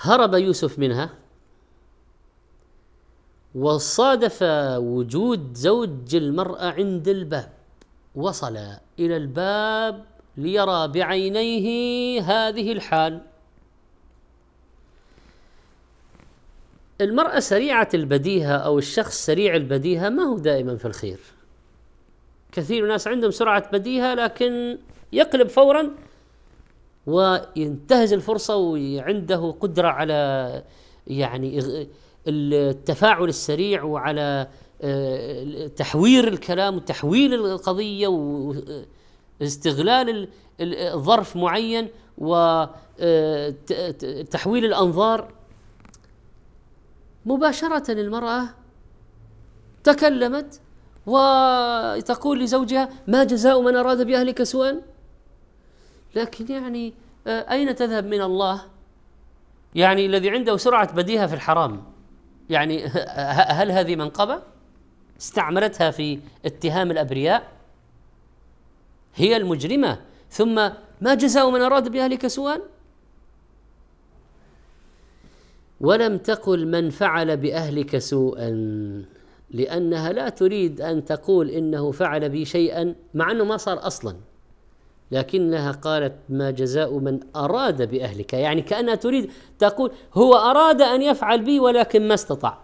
هرب يوسف منها وصادف وجود زوج المرأة عند الباب وصل إلى الباب ليرى بعينيه هذه الحال المرأة سريعة البديهة أو الشخص سريع البديهة ما هو دائما في الخير كثير ناس عندهم سرعة بديهة لكن يقلب فورا وينتهز الفرصه وعنده قدره على يعني التفاعل السريع وعلى آه، تحوير الكلام وتحويل القضيه واستغلال الظرف معين وتحويل آه، الانظار مباشره المراه تكلمت وتقول لزوجها ما جزاء من اراد باهلك سوءا لكن يعني آه، أين تذهب من الله يعني الذي عنده سرعة بديهة في الحرام يعني هل هذه منقبة استعملتها في اتهام الأبرياء هي المجرمة ثم ما جزاء من أراد بأهلك سوءا ولم تقل من فعل بأهلك سوءا لأنها لا تريد أن تقول إنه فعل بي شيئا مع أنه ما صار أصلا لكنها قالت ما جزاء من أراد بأهلك يعني كأنها تريد تقول هو أراد أن يفعل بي ولكن ما استطاع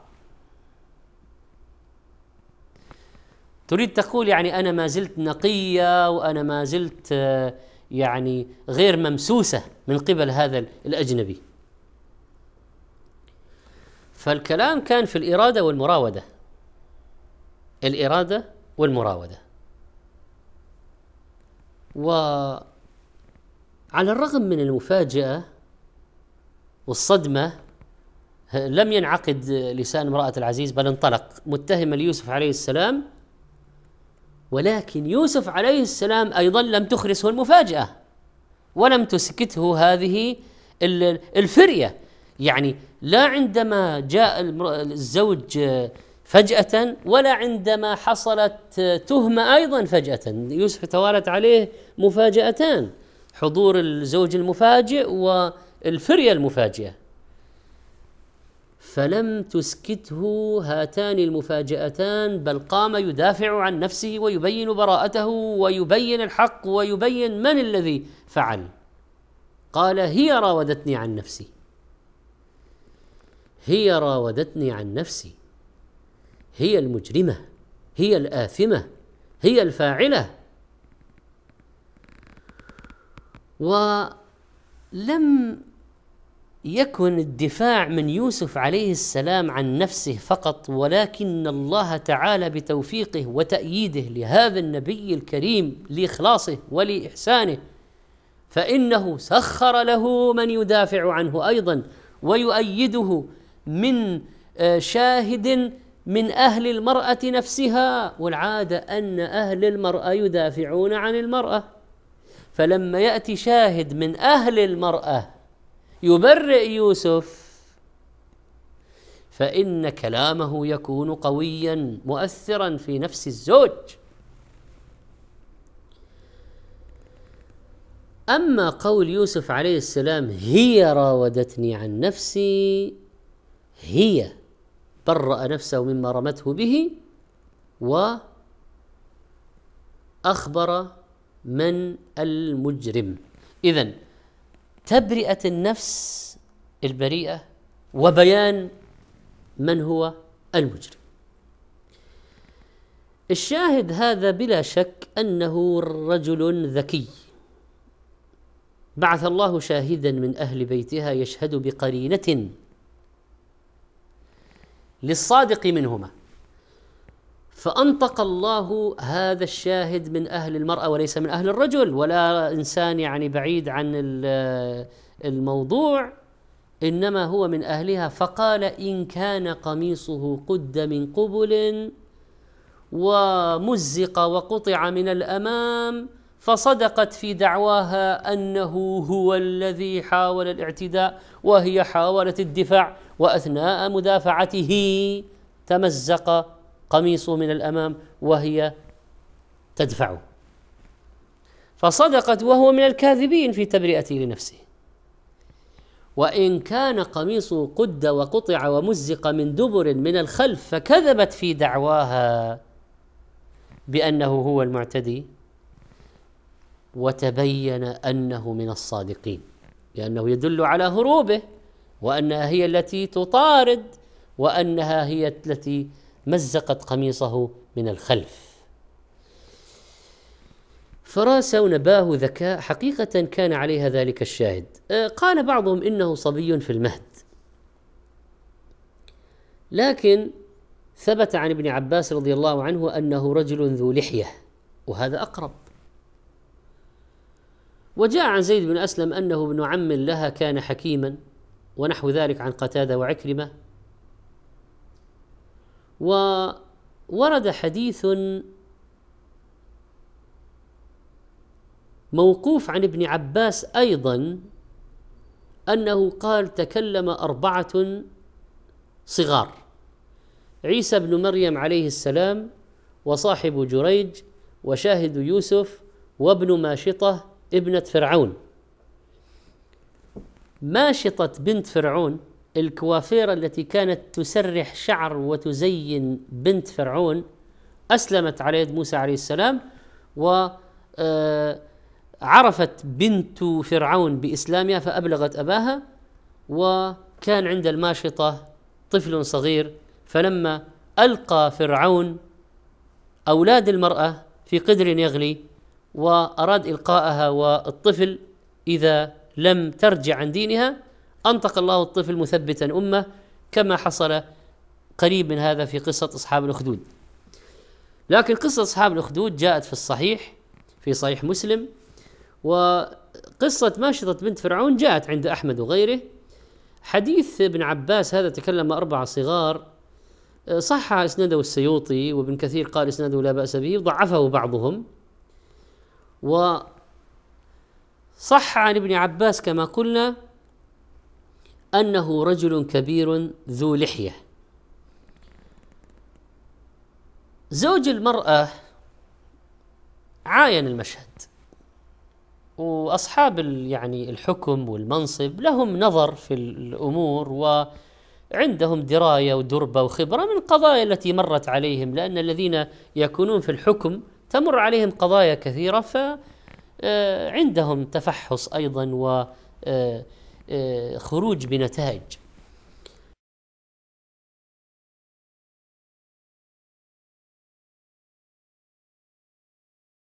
تريد تقول يعني أنا ما زلت نقية وأنا ما زلت آه، يعني غير ممسوسة من قبل هذا الأجنبي فالكلام كان في الإرادة والمراودة الإرادة والمراودة وعلى الرغم من المفاجأة والصدمة لم ينعقد لسان امرأة العزيز بل انطلق متهما ليوسف عليه السلام ولكن يوسف عليه السلام أيضا لم تخرسه المفاجأة ولم تسكته هذه الفرية يعني لا عندما جاء الزوج فجأة ولا عندما حصلت تهمة أيضا فجأة يوسف توالت عليه مفاجأتان حضور الزوج المفاجئ والفرية المفاجئة فلم تسكته هاتان المفاجأتان بل قام يدافع عن نفسه ويبين براءته ويبين الحق ويبين من الذي فعل قال هي راودتني عن نفسي هي راودتني عن نفسي هي المجرمه هي الاثمه هي الفاعله ولم يكن الدفاع من يوسف عليه السلام عن نفسه فقط ولكن الله تعالى بتوفيقه وتأييده لهذا النبي الكريم لإخلاصه ولإحسانه فإنه سخر له من يدافع عنه أيضا ويؤيده من آه، شاهد من أهل المرأة نفسها والعادة أن أهل المرأة يدافعون عن المرأة فلما يأتي شاهد من أهل المرأة يبرئ يوسف فإن كلامه يكون قويا مؤثرا في نفس الزوج أما قول يوسف عليه السلام هي راودتني عن نفسي هي برأ نفسه مما رمته به وأخبر من المجرم إذا تبرئة النفس البريئة وبيان من هو المجرم الشاهد هذا بلا شك أنه رجل ذكي بعث الله شاهدا من أهل بيتها يشهد بقرينة للصادق منهما فانطق الله هذا الشاهد من اهل المراه وليس من اهل الرجل ولا انسان يعني بعيد عن الموضوع انما هو من اهلها فقال ان كان قميصه قد من قبل ومزق وقطع من الامام فصدقت في دعواها انه هو الذي حاول الاعتداء وهي حاولت الدفاع واثناء مدافعته تمزق قميصه من الامام وهي تدفعه فصدقت وهو من الكاذبين في تبرئته لنفسه وان كان قميصه قد وقطع ومزق من دبر من الخلف فكذبت في دعواها بانه هو المعتدي وتبين انه من الصادقين لانه يدل على هروبه وانها هي التي تطارد وانها هي التي مزقت قميصه من الخلف فراس ونباه ذكاء حقيقة كان عليها ذلك الشاهد آه، قال بعضهم إنه صبي في المهد لكن ثبت عن ابن عباس رضي الله عنه أنه رجل ذو لحية وهذا أقرب وجاء عن زيد بن أسلم أنه ابن عم لها كان حكيما ونحو ذلك عن قتادة وعكرمة وورد حديث موقوف عن ابن عباس أيضا أنه قال تكلم أربعة صغار عيسى بن مريم عليه السلام وصاحب جريج وشاهد يوسف وابن ماشطة ابنة فرعون ماشطة بنت فرعون الكوافيرة التي كانت تسرح شعر وتزين بنت فرعون أسلمت على يد موسى عليه السلام وعرفت آه، بنت فرعون بإسلامها فأبلغت أباها وكان عند الماشطة طفل صغير فلما ألقى فرعون أولاد المرأة في قدر يغلي وأراد إلقاءها والطفل إذا لم ترجع عن دينها أنطق الله الطفل مثبتا أمة كما حصل قريب من هذا في قصة أصحاب الأخدود لكن قصة أصحاب الأخدود جاءت في الصحيح في صحيح مسلم وقصة ماشطة بنت فرعون جاءت عند أحمد وغيره حديث ابن عباس هذا تكلم أربعة صغار صح اسنده السيوطي وابن كثير قال اسنده لا بأس به ضعفه بعضهم و صح عن ابن عباس كما قلنا انه رجل كبير ذو لحيه زوج المراه عاين المشهد واصحاب يعني الحكم والمنصب لهم نظر في الامور و عندهم درايه ودربه وخبره من القضايا التي مرت عليهم لان الذين يكونون في الحكم تمر عليهم قضايا كثيره ف عندهم تفحص ايضا وخروج آه، آه، بنتائج